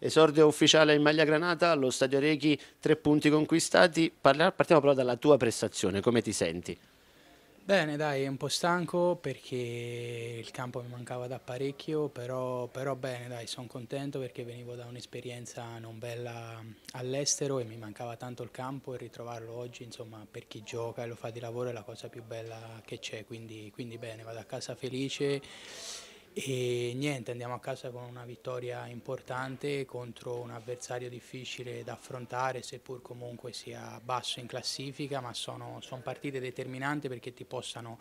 Esordio ufficiale in maglia granata allo Stadio Rechi, tre punti conquistati. Partiamo però dalla tua prestazione, come ti senti? Bene, dai, un po' stanco perché il campo mi mancava da parecchio, però, però bene, dai, sono contento perché venivo da un'esperienza non bella all'estero e mi mancava tanto il campo e ritrovarlo oggi, insomma, per chi gioca e lo fa di lavoro è la cosa più bella che c'è, quindi, quindi bene, vado a casa felice e niente, andiamo a casa con una vittoria importante contro un avversario difficile da affrontare, seppur comunque sia basso in classifica, ma sono, sono partite determinanti perché ti possano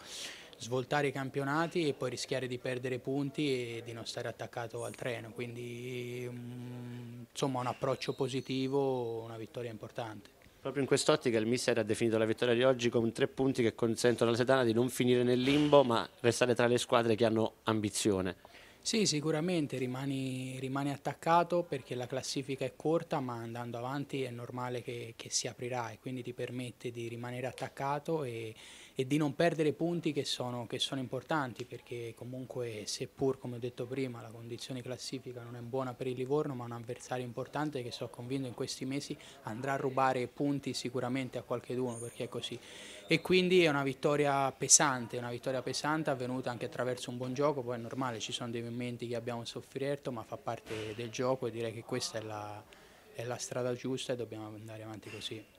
svoltare i campionati e poi rischiare di perdere punti e di non stare attaccato al treno, quindi mm, insomma un approccio positivo, una vittoria importante. Proprio in quest'ottica il mister ha definito la vittoria di oggi con tre punti che consentono alla Sedana di non finire nel limbo ma restare tra le squadre che hanno ambizione. Sì, sicuramente rimani, rimani, attaccato perché la classifica è corta, ma andando avanti è normale che, che si aprirà e quindi ti permette di rimanere attaccato e, e di non perdere punti che sono, che sono importanti perché comunque seppur come ho detto prima la condizione classifica non è buona per il Livorno ma un avversario importante che so convinto in questi mesi andrà a rubare punti sicuramente a qualche d'uno perché è così e quindi è una vittoria pesante, una vittoria pesante avvenuta anche attraverso un buon gioco, poi è normale ci sono dei momenti che abbiamo sofferto ma fa parte del gioco e direi che questa è la, è la strada giusta e dobbiamo andare avanti così.